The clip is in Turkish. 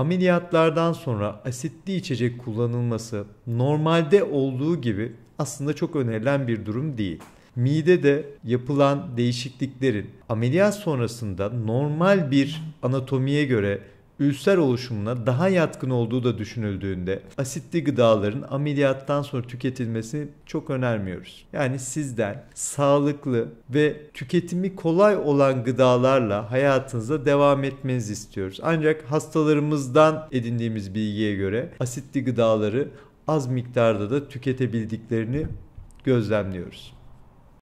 ameliyatlardan sonra asitli içecek kullanılması normalde olduğu gibi aslında çok önerilen bir durum değil. Midede yapılan değişikliklerin ameliyat sonrasında normal bir anatomiye göre ülser oluşumuna daha yatkın olduğu da düşünüldüğünde asitli gıdaların ameliyattan sonra tüketilmesi çok önermiyoruz. Yani sizden sağlıklı ve tüketimi kolay olan gıdalarla hayatınıza devam etmenizi istiyoruz. Ancak hastalarımızdan edindiğimiz bilgiye göre asitli gıdaları az miktarda da tüketebildiklerini gözlemliyoruz.